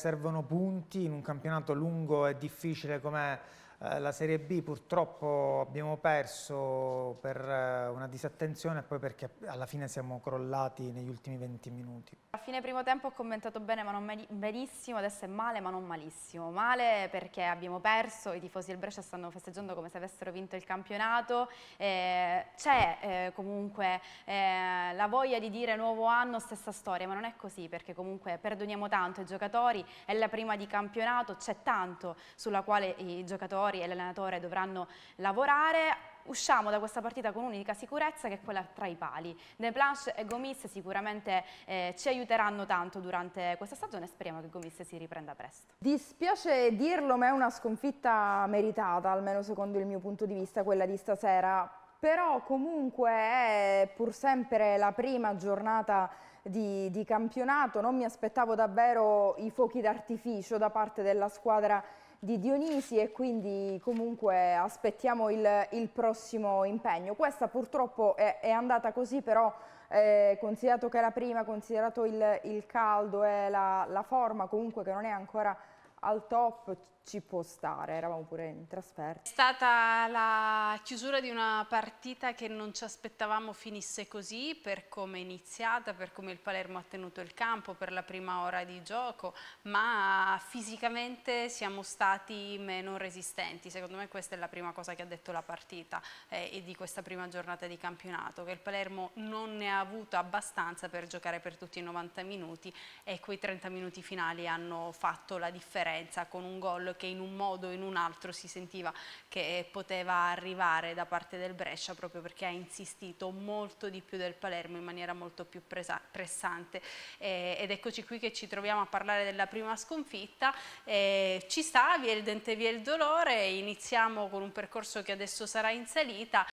Servono punti in un campionato lungo e difficile come eh, la Serie B purtroppo abbiamo perso per eh, una disattenzione e poi perché alla fine siamo crollati negli ultimi 20 minuti. A fine primo tempo ho commentato bene ma non benissimo, adesso è male ma non malissimo. Male perché abbiamo perso, i tifosi del Brescia stanno festeggiando come se avessero vinto il campionato, eh, c'è eh, comunque la voglia di dire nuovo anno, stessa storia, ma non è così perché comunque perdoniamo tanto i giocatori, è la prima di campionato, c'è tanto sulla quale i giocatori giocatori e l'allenatore dovranno lavorare, usciamo da questa partita con un'unica sicurezza che è quella tra i pali. De e Gomis sicuramente eh, ci aiuteranno tanto durante questa stagione speriamo che Gomis si riprenda presto. Dispiace dirlo ma è una sconfitta meritata, almeno secondo il mio punto di vista, quella di stasera. Però comunque è pur sempre la prima giornata di, di campionato, non mi aspettavo davvero i fuochi d'artificio da parte della squadra di Dionisi e quindi comunque aspettiamo il, il prossimo impegno. Questa purtroppo è, è andata così però eh, considerato che era prima, considerato il, il caldo e la, la forma comunque che non è ancora al top ci può stare, eravamo pure in trasferta. È stata la chiusura di una partita che non ci aspettavamo finisse così, per come è iniziata, per come il Palermo ha tenuto il campo, per la prima ora di gioco, ma fisicamente siamo stati meno resistenti. Secondo me questa è la prima cosa che ha detto la partita eh, e di questa prima giornata di campionato, che il Palermo non ne ha avuto abbastanza per giocare per tutti i 90 minuti e quei 30 minuti finali hanno fatto la differenza differenza con un gol che in un modo o in un altro si sentiva che poteva arrivare da parte del Brescia proprio perché ha insistito molto di più del Palermo in maniera molto più pressante eh, ed eccoci qui che ci troviamo a parlare della prima sconfitta eh, ci sta, via il dente via il dolore iniziamo con un percorso che adesso sarà in salita